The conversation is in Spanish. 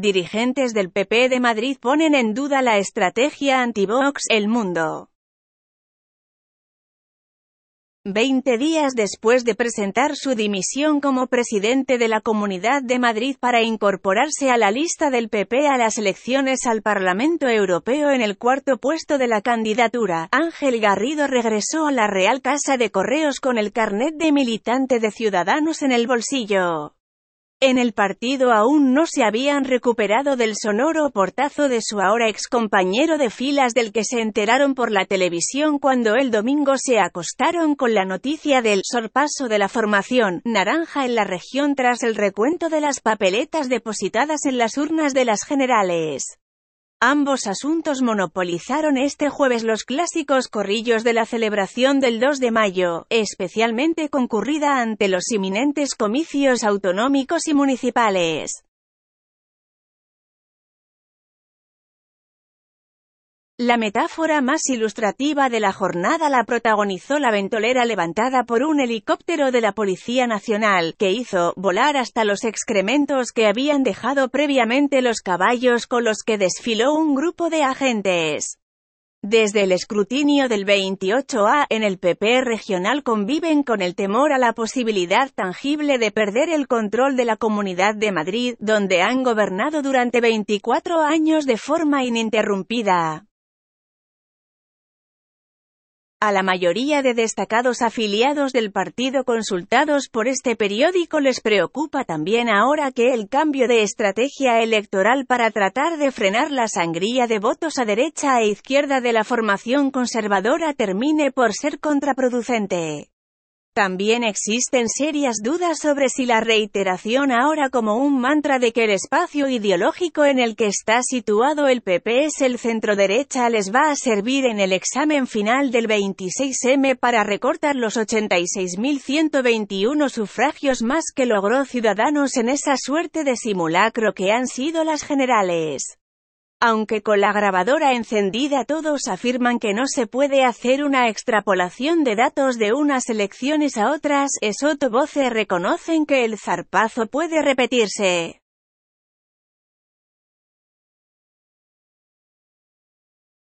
Dirigentes del PP de Madrid ponen en duda la estrategia anti El Mundo. Veinte días después de presentar su dimisión como presidente de la Comunidad de Madrid para incorporarse a la lista del PP a las elecciones al Parlamento Europeo en el cuarto puesto de la candidatura, Ángel Garrido regresó a la Real Casa de Correos con el carnet de militante de Ciudadanos en el bolsillo. En el partido aún no se habían recuperado del sonoro portazo de su ahora ex compañero de filas del que se enteraron por la televisión cuando el domingo se acostaron con la noticia del sorpaso de la formación naranja en la región tras el recuento de las papeletas depositadas en las urnas de las generales. Ambos asuntos monopolizaron este jueves los clásicos corrillos de la celebración del 2 de mayo, especialmente concurrida ante los inminentes comicios autonómicos y municipales. La metáfora más ilustrativa de la jornada la protagonizó la ventolera levantada por un helicóptero de la Policía Nacional, que hizo volar hasta los excrementos que habían dejado previamente los caballos con los que desfiló un grupo de agentes. Desde el escrutinio del 28A en el PP regional conviven con el temor a la posibilidad tangible de perder el control de la Comunidad de Madrid, donde han gobernado durante 24 años de forma ininterrumpida. A la mayoría de destacados afiliados del partido consultados por este periódico les preocupa también ahora que el cambio de estrategia electoral para tratar de frenar la sangría de votos a derecha e izquierda de la formación conservadora termine por ser contraproducente. También existen serias dudas sobre si la reiteración ahora como un mantra de que el espacio ideológico en el que está situado el PP es el centro derecha les va a servir en el examen final del 26M para recortar los 86.121 sufragios más que logró Ciudadanos en esa suerte de simulacro que han sido las generales. Aunque con la grabadora encendida todos afirman que no se puede hacer una extrapolación de datos de unas elecciones a otras, es voces reconocen que el zarpazo puede repetirse.